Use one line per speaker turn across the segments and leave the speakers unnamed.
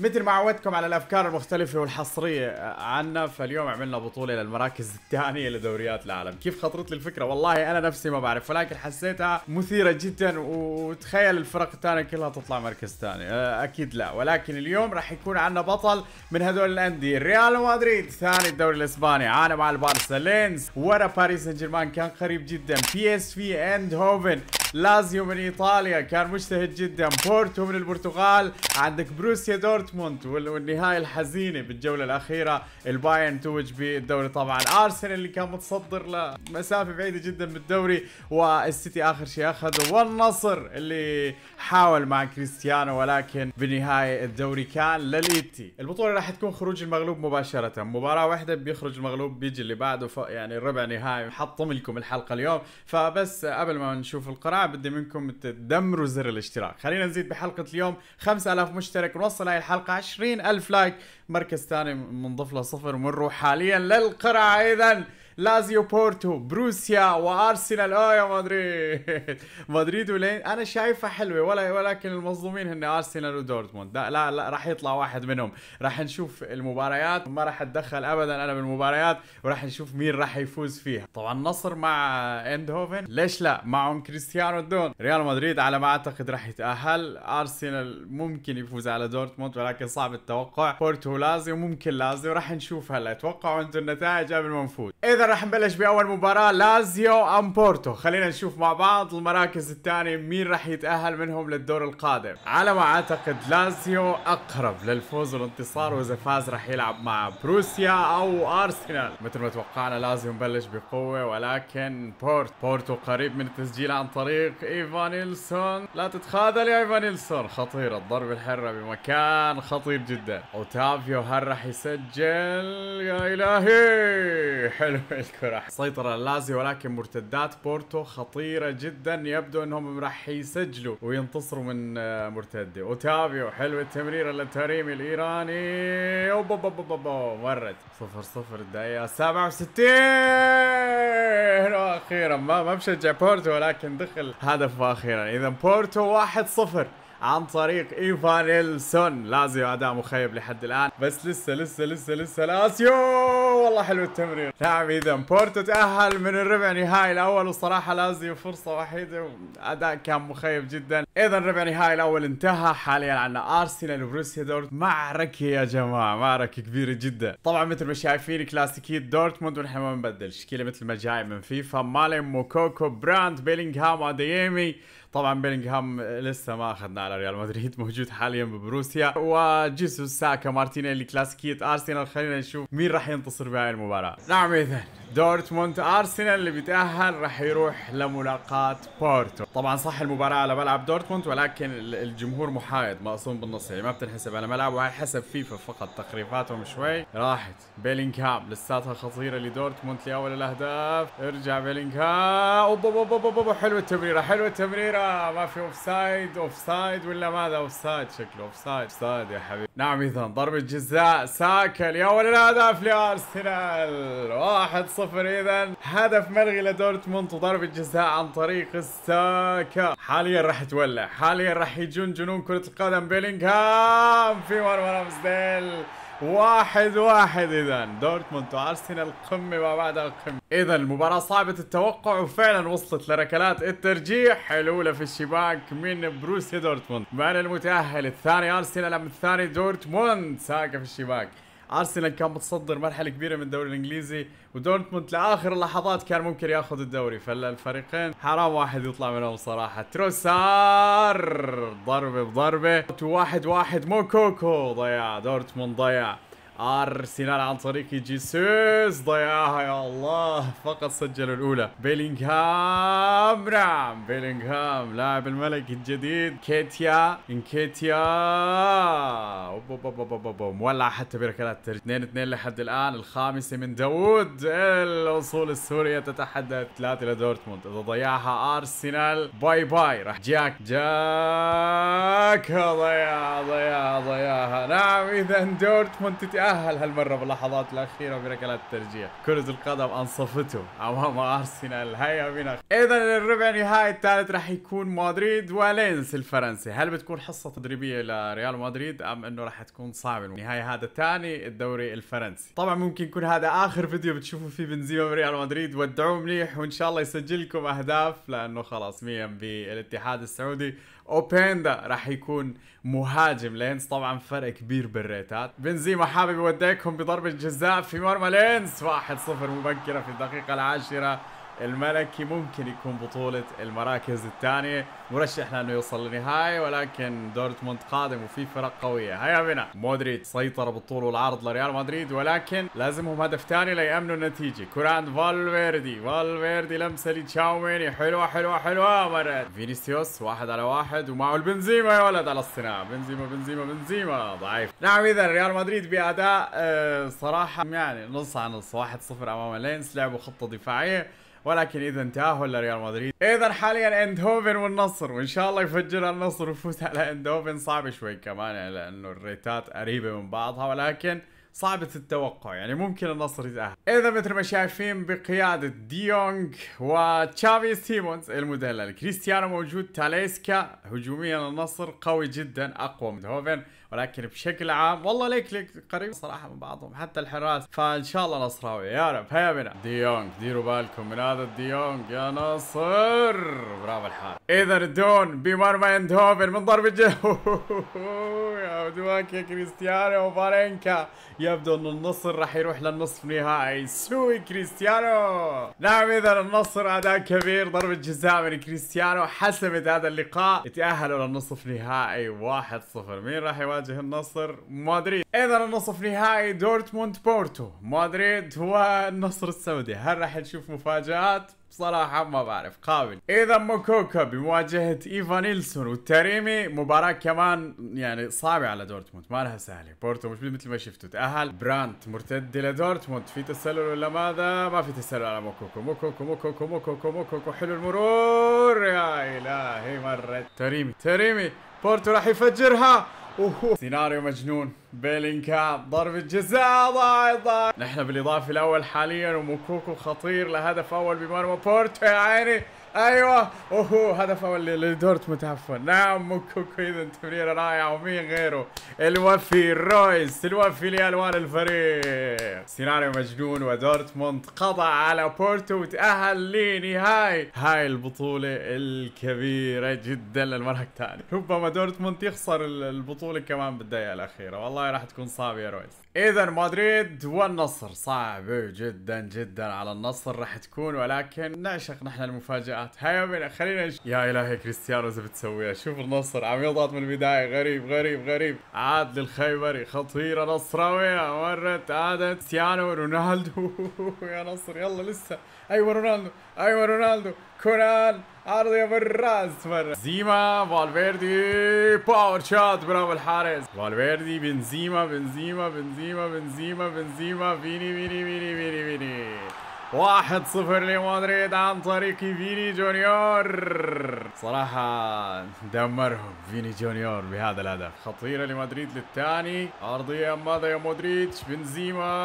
مثل ما عودتكم على الافكار المختلفه والحصريه عنا فاليوم عملنا بطوله للمراكز الثانيه لدوريات العالم كيف خطرت لي الفكره والله انا نفسي ما بعرف ولكن حسيتها مثيره جدا وتخيل الفرق الثانيه كلها تطلع مركز ثاني أه، اكيد لا ولكن اليوم راح يكون عنا بطل من هذول الانديه ريال مدريد ثاني الدوري الاسباني عانى مع البارسا لينز ورا باريس سان جيرمان كان قريب جدا بي اس في اند هوفن لازيو من ايطاليا كان مجتهد جدا بورتو من البرتغال عندك بروسيا دورت دورتموند والنهايه الحزينه بالجوله الاخيره البايرن توج بالدوري طبعا ارسنال اللي كان متصدر لمسافه بعيده جدا بالدوري والسيتي اخر شيء اخذه والنصر اللي حاول مع كريستيانو ولكن بالنهايه الدوري كان لليتي البطوله راح تكون خروج المغلوب مباشره مباراه واحده بيخرج المغلوب بيجي اللي بعده ف... يعني الربع نهائي حطم لكم الحلقه اليوم فبس قبل ما نشوف القناه بدي منكم تدمروا زر الاشتراك خلينا نزيد بحلقه اليوم 5000 مشترك ونوصل هاي الحلقه الحلقه ألف لايك مركز ثاني منضف له صفر ونروح حاليا للقرعه اذا لازيو بورتو بروسيا وارسنال اه يا مدريد مدريد ولين انا شايفها حلوه ولا ولكن المظلومين هن ارسنال ودورتموند لا لا, لا راح يطلع واحد منهم راح نشوف المباريات ما راح اتدخل ابدا انا بالمباريات وراح نشوف مين راح يفوز فيها طبعا النصر مع اندهوفن ليش لا معهم كريستيانو دون ريال مدريد على ما اعتقد راح يتاهل ارسنال ممكن يفوز على دورتموند ولكن صعب التوقع بورتو لازيو ممكن لازيو راح نشوف هلا توقعوا انتم النتائج قبل ما نفوت اذا راح نبلش باول مباراه لازيو ام بورتو خلينا نشوف مع بعض المراكز الثانيه مين راح يتاهل منهم للدور القادم على ما اعتقد لازيو اقرب للفوز والانتصار واذا فاز راح يلعب مع بروسيا او ارسنال مثل ما توقعنا لازيو مبلش بقوه ولكن بورت بورتو قريب من التسجيل عن طريق ايفانيلسون لا تتخاذل يا ايفانيلسون خطيره الضربه الحره بمكان خطير جدا اوتافيو هل راح يسجل يا الهي حلو الكرة سيطر اللازي ولكن مرتدات بورتو خطيرة جدا يبدو انهم راح يسجلوا وينتصروا من آه، مرتدة اوتافيو حلو التمرير للتريمي الايراني مرت صفر صفر الدقيقة 67 واخيرا ما ما بشجع بورتو ولكن دخل هدف اخيرا اذا بورتو 1 0 عن طريق ايفان السون لازيو اداء مخيب لحد الان بس لسه لسه لسه لسه لاسيو والله حلو التمرير نعم اذا بورتو تاهل من الربع نهائي الاول وصراحه لازم فرصه وحيده اداء كان مخيب جدا اذا ربع نهائي الاول انتهى حاليا عندنا ارسنال وبروسيا دورت معركه يا جماعه معركه كبيره جدا طبعا مثل ما شايفين كلاسيكيه دورتموند ونحن ما بنبدل شكله مثل ما جاي من فيفا مالين موكوكو براند بيلينغهام اديمي طبعا بيلينغهام لسه ما اخذنا على ريال مدريد موجود حاليا ببروسيا وجيسوس ساكا مارتينيلي كلاسيكيه ارسنال خلينا نشوف مين راح ينتصر بهاي المباراه نعم اذا دورتموند ارسنال اللي بيتاهل راح يروح لملاقاه بورتو طبعا صح المباراه على ملعب دورتموند ولكن الجمهور محايد مقسوم بالنص يعني ما بتنحسب على ملعب وهي حسب فيفا فقط تقريباتهم شوي راحت بيلينغهام لساتها خطيره لدورتموند لاول الاهداف ارجع بيلينغهام اوب اوب اوب اوب حلوه التمريره حلوه التمريره ما في اوف سايد اوف سايد ولا ماذا اوف سايد شكله اوف سايد سايد يا حبيبي نعم اذا ضربه جزاء ساكل يا ولد الاهداف لارسنال 1 صفر اذا هدف ملغي لدورتموند وضربة جزاء عن طريق الساكا حاليا راح تولع حاليا راح يجون جنون كرة القدم بيلينغهام في مرمى رامزديل واحد واحد اذا دورتموند وارسنال قمه ما بعد القمه اذا المباراه صعبه التوقع وفعلا وصلت لركلات الترجيح الاولى في الشباك من بروسيا دورتموند من المتاهل الثاني ارسنال من الثاني دورتموند ساكا في الشباك ارسنال كان متصدر مرحله كبيره من الدوري الانجليزي ودورتموند لاخر اللحظات كان ممكن ياخذ الدوري فالفريقين حرام واحد يطلع منهم صراحه تروسار ضربه بضربه 1 واحد مو كوكو ضيع دورتموند ضيع ارسنال عن طريق جيسوس ضياها يا الله فقط سجلوا الاولى بيلينغهام نعم بيلينغهام لاعب الملك الجديد كيتيا انكيتيا مولع حتى بركلات 2 2 لحد الان الخامسه من داوود الوصول السوريه تتحدى 3 لدورتموند اذا ضيعها ارسنال باي باي راح جاك جاك ياك ضياع ضياع ضياع نعم اذا دورتموند تتاهل هالمره باللحظات الاخيره بركلات الترجيح كره القدم انصفته امام ارسنال هيا بنا اذا الربع نهائي الثالث راح يكون مدريد ولينس الفرنسي هل بتكون حصه تدريبيه لريال مدريد ام انه راح تكون صعبه نهاية هذا الثاني الدوري الفرنسي طبعا ممكن يكون هذا اخر فيديو بتشوفوا فيه بنزيما بريال مدريد ودعوه منيح وان شاء الله يسجل لكم اهداف لانه خلاص 100 بالاتحاد السعودي اوبيندا راح يكون يكون مهاجم لينز طبعا فرق كبير بالريتات بنزيما حابب يوديكم بضربه جزاء في مرمى لينز 1-0 مبكره في الدقيقه العاشره الملكي ممكن يكون بطولة المراكز الثانية مرشح لأنه يوصل للنهاية ولكن دورتموند قادم وفي فرق قوية هيا بنا مودريد سيطر بالطول والعرض لريال مدريد ولكن لازمهم هدف ثاني ليأمنوا النتيجة كوران فالفيردي فالفيردي لمسة لتشاوميني حلوة حلوة حلوة مرت فينيسيوس واحد على واحد ومعه البنزيما يا ولد على الصناعة بنزيما بنزيما بنزيما ضعيف نعم إذا ريال مدريد بأداء أه صراحة يعني نص على نص 1-0 أمام لينس لعبوا خطة دفاعية ولكن اذا تاهل لريال مدريد اذا حاليا اندهوفن والنصر وان شاء الله يفجر النصر ويفوز على اندهوفن صعب شوي كمان لانه الريتات قريبه من بعضها ولكن صعبة التوقع يعني ممكن النصر يتأهل إذا مثل ما شايفين بقيادة ديونج وتشافي سيمونز المدلل كريستيانو موجود تاليسكا هجوميا النصر قوي جدا أقوى من هوفن ولكن بشكل عام والله ليك ليك قريب صراحه من بعضهم حتى الحراس فان شاء الله نصراوي يا رب هيا بنا ديونج ديروا بالكم من هذا الديونج يا نصر برافو الحال اذا الدون بمرمى اندهوفن من ضرب الجو يا دواك يا كريستيانو وفارينكا يبدو ان النصر راح يروح للنصف نهائي سوي كريستيانو نعم اذا النصر اداء كبير ضربة جزاء من كريستيانو حسمت هذا اللقاء تاهلوا للنصف نهائي 1-0 مين راح يواجه يواجه النصر مدريد اذا النصف نهائي دورتموند بورتو مدريد والنصر السعودي هل راح نشوف مفاجات بصراحة ما بعرف قابل إذا موكوكا بمواجهة ايفان نيلسون والتريمي مباراة كمان يعني صعبة على دورتموند ما لها سهلة بورتو مش مثل ما شفتوا تأهل برانت مرتد لدورتموند في تسلل ولا ماذا ما في تسلل على موكوكو موكوكو موكوكو موكوكو موكوكو حلو المرور يا إلهي مرت تريمي تريمي بورتو راح يفجرها اوه سيناريو مجنون بيلينكام ضربة جزاء ضايع ضايع نحن بالاضافة الاول حاليا وموكوكو خطير لهدف اول بمرمى بورتو يا عيني ايوه اوهو هدف اول لدورتموند عفوا نعم كوكو اذا تمريره رائعه ومين غيره الوفي رويس الوفي لالوان الفريق سيناريو مجنون ودورتموند قضى على بورتو وتاهل لنهائي هاي البطوله الكبيره جدا للمره الثانيه ربما دورتموند يخسر البطوله كمان بالدقيقه الاخيره والله راح تكون صعبه يا رويس اذا مدريد والنصر صعب جدا جدا على النصر راح تكون ولكن نعشق نحن المفاجات هيا بنا خلينا نش... يا الهي كريستيانو اذا بتسويها شوف النصر عم يضغط من البدايه غريب غريب غريب عاد للخيبري خطيره نصراويه مرت عادت كريستيانو رونالدو يا نصر يلا لسه ايوه رونالدو Ayman Ronaldo, Konan, عرضية بالراس تفرق بنزيما فالفيردي باور شوت برافو الحارس فالفيردي بنزيما بنزيما بنزيما بنزيما بنزيما فيني فيني فيني فيني فيني واحد صفر لمدريد عن طريق فيني جونيور صراحة دمرهم فيني جونيور بهذا الهدف خطيرة لمدريد للثاني أرضية ماذا يا مودريتش بنزيما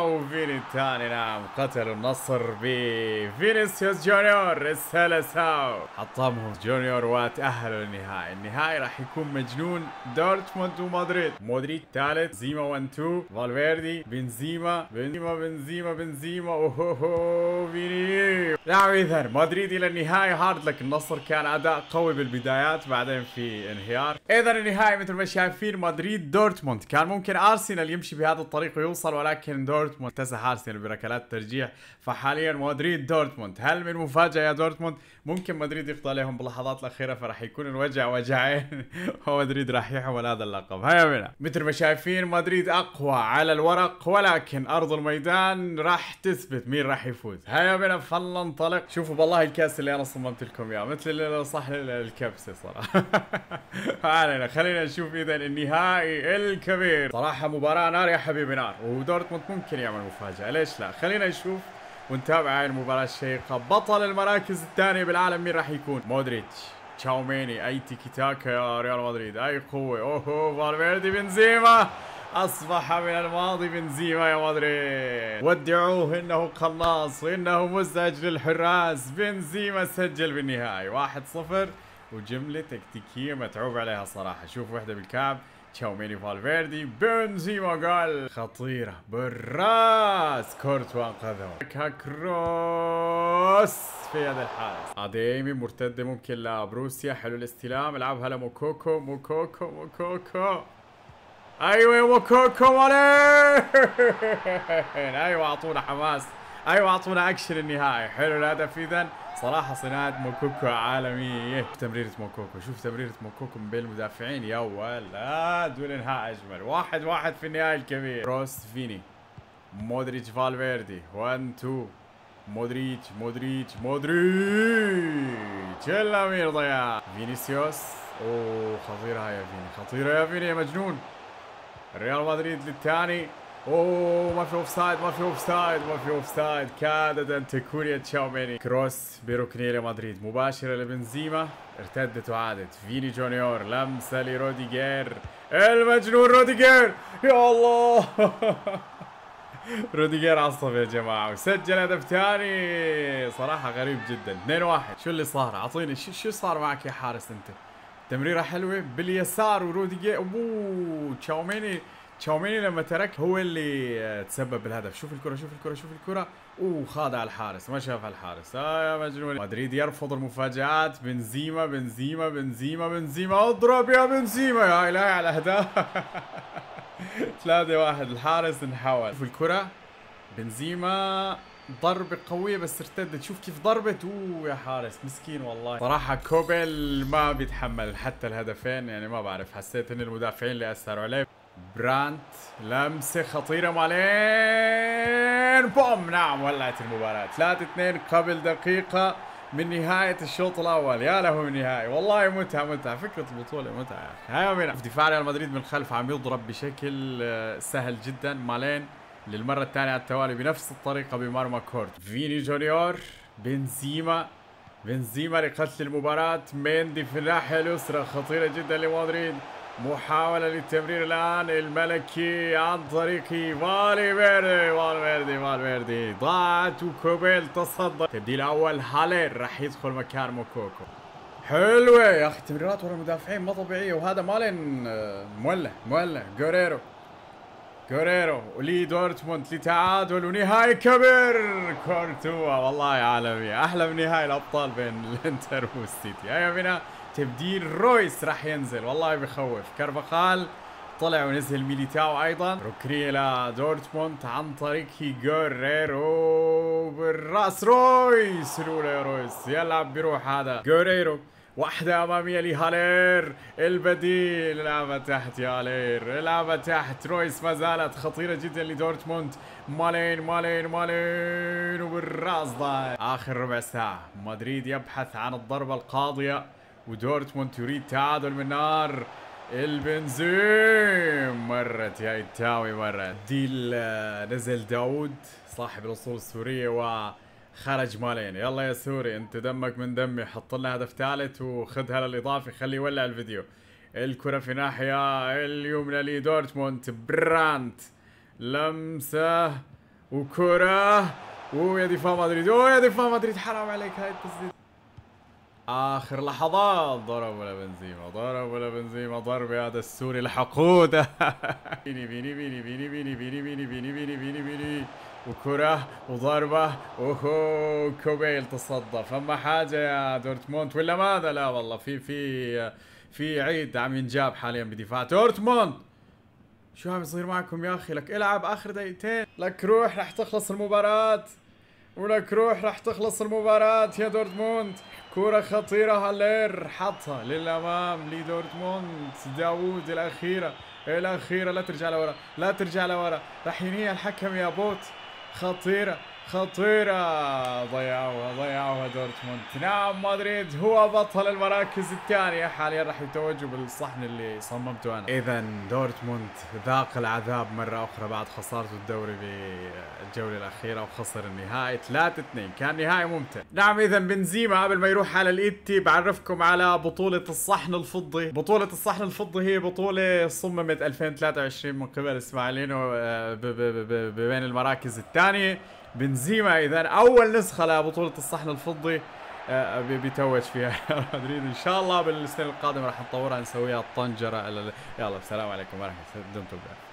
وفيني الثاني نعم قتل النصر بفينيسيوس جونيور السلساو حطمهم جونيور وتأهلوا للنهائي النهائي راح يكون مجنون دورتموند ومدريد مودريتش ثالث زيما 1 2 فالفيردي بنزيما بنزيما بنزيما بنزيما بنزيما اوهوهو فيني نعم اذا مدريد الى النهايه هارد لك النصر كان اداء قوي بالبدايات بعدين في انهيار اذا النهايه مثل ما شايفين مدريد دورتموند كان ممكن ارسنال يمشي بهذا الطريق ويوصل ولكن دورتموند اكتسح ارسنال بركلات ترجيح فحاليا مدريد دورتموند هل من مفاجاه يا دورتموند ممكن مدريد يقضى عليهم باللحظات الاخيره فراح يكون الوجع وجعين ومدريد راح يحمل هذا اللقب هيا بنا مثل ما شايفين مدريد اقوى على الورق ولكن ارض الميدان راح تثبت مين راح يفوز هيا بنا انطلق شوفوا بالله الكاس اللي انا صممت لكم اياه مثل اللي صح الكبسه صراحه علينا خلينا نشوف اذا النهائي الكبير صراحه مباراه نار يا حبيبي نار ودورتموند ممكن يعمل مفاجاه ليش لا خلينا نشوف ونتابع هاي المباراة الشيقة بطل المراكز الثانية بالعالم مين راح يكون مودريتش تشاوميني اي تيكي تاكا يا ريال مدريد اي قوة اوه فالفيردي بنزيما أصبح من الماضي بنزيما يا مدريد ودعوه إنه خلاص وإنه مزعج للحراس بنزيما سجل بالنهايي 1 1-0 وجملة تكتيكية متعوب عليها صراحة شوف واحدة بالكعب تشاوميني فالفيردي بنزيما قال خطيرة بالراس كورتوا انقذهم كروس في يد الحارس اديمي مرتدة ممكن لبروسيا حلو الاستلام العبها لموكوكو موكوكو موكوكو ايوه يا وكوكو ايوه اعطونا حماس ايوه اعطونا اكشن النهائي حلو الهدف اذا صراحه صناعه موكوكو عالميه تمريره موكوكو شوف تمريره موكوكو من بين المدافعين يا ولد والانهاء اجمل واحد واحد في النهائي الكبير روس فيني مودريتش فالفيردي 1 2 مودريتش مودريتش مودريتش الامير ضياع فينيسيوس اوه خطيره يا فيني خطيره يا فيني يا مجنون ريال مدريد للثاني اوه ما في اوف سايد ما في اوف سايد ما في اوف سايد كادت ان تكون يا تشاوميني كروس بركن ريال مدريد مباشره لبنزيما ارتدت وعادت فيني جونيور لمسه لروديجير المجنون روديجير يا الله روديجير عصب يا جماعه وسجل هدف ثاني صراحه غريب جدا 2-1 شو اللي صار اعطيني شو صار معك يا حارس انت تمريره حلوه باليسار وروديجي ابوه تشاوميني تشاوميني لما ترك هو اللي آه، تسبب بالهدف شوف الكره شوف الكره شوف الكره خاضع الحارس ما شافها الحارس آه يا مجنون مدريد يرفض المفاجات بنزيما بنزيما بنزيما بنزيما اضرب يا بنزيما يا الهي على الاهداف 3 1 الحارس انحول شوف الكره بنزيما ضربة قوية بس ارتدت شوف كيف ضربت اوه يا حارس مسكين والله صراحة كوبل ما بيتحمل حتى الهدفين يعني ما بعرف حسيت ان المدافعين اللي اثروا عليه برانت لمسة خطيرة مالين بوم نعم ولعت المباراة 3 2 قبل دقيقة من نهاية الشوط الأول يا له من نهائي والله متعة متعة فكرة البطولة متعة يا أخي هاي دفاع ريال مدريد من الخلف عم يضرب بشكل آه، سهل جدا مالين للمرة الثانية على التوالي بنفس الطريقة بمرمى كورت فيني جونيور بنزيما بنزيما لقتل المباراة مندي في الناحية اليسرى خطيرة جدا لمدريد محاولة للتمرير الآن الملكي عن طريق فالفيردي فالفيردي فالفيردي ضاعت وكوبيل تصدى تبديل أول هالير راح يدخل مكان موكوكو حلوة يا أخي تمريرات ورا المدافعين ما طبيعية وهذا مالين آه، مولع مولع جوريرو كوريرو ولي دورتموند لتعادل ونهائي كبير كورتوا والله يا عالمي احلى من نهائي الابطال بين الانتر والسيتي هيا بنا تبديل رويس راح ينزل والله بخوف كارفاخال طلع ونزل ميليتاو ايضا روكري الى دورتموند عن طريق جوريرو بالراس رويس الاولى يا رويس يلعب بروح هذا جوريرو واحدة أمامية لهالير البديل لعبة تحت يا هالير لعبة تحت رويس ما زالت خطيرة جدا لدورتموند مالين مالين مالين وبالراس ضايع آخر ربع ساعة مدريد يبحث عن الضربة القاضية ودورتموند يريد تعادل من نار البنزيم مرت يا التاوي مرت ديل آه، نزل داود صاحب الاصول السوريه و خرج ماله يعني يلا يا سوري انت دمك من دمي حط لنا هدف ثالث وخذها للاضافه خليه يولع الفيديو الكره في ناحيه اليمنى لدورتموند برانت لمسه وكره ويا دفاع مدريد ويا دفاع مدريد حرام عليك هاي التسديد اخر لحظات ضرب ولا بنزيما ضرب ولا بنزيما ضرب هذا السوري الحقود بيني بيني بيني بيني بيني بيني بيني بيني بيني بيني وكرة وضربة وهو كوبيل تصدى فما حاجة يا دورتموند ولا ماذا لا والله في في في عيد عم ينجاب حاليا بدفاع دورتموند شو عم يصير معكم يا اخي لك العب اخر دقيقتين لك روح رح تخلص المباراة ولك روح رح تخلص المباراة يا دورتموند كرة خطيرة هالير حطها للامام لدورتموند داوود الاخيرة الاخيرة لا ترجع لورا لا ترجع لورا رح ينهيها الحكم يا بوت rateira. خطيرة ضيعوها ضيعوها دورتموند نعم مدريد هو بطل المراكز الثانية حاليا راح يتوج بالصحن اللي صممته أنا إذا دورتموند ذاق العذاب مرة أخرى بعد خسارته الدوري بالجولة الأخيرة وخسر النهائي 3 2 كان نهائي ممتع نعم إذا بنزيما قبل ما يروح على الإيتي بعرفكم على بطولة الصحن الفضي بطولة الصحن الفضي هي بطولة صممت 2023 من قبل إسماعيلينو آه، بين المراكز الثانية بنزيما اذا اول نسخه لبطوله الصحن الفضي آه، بيتوج فيها ريال مدريد ان شاء الله بالسنه القادمه راح نطورها نسويها الطنجره يلا السلام عليكم ورحمه الله دمتم بخير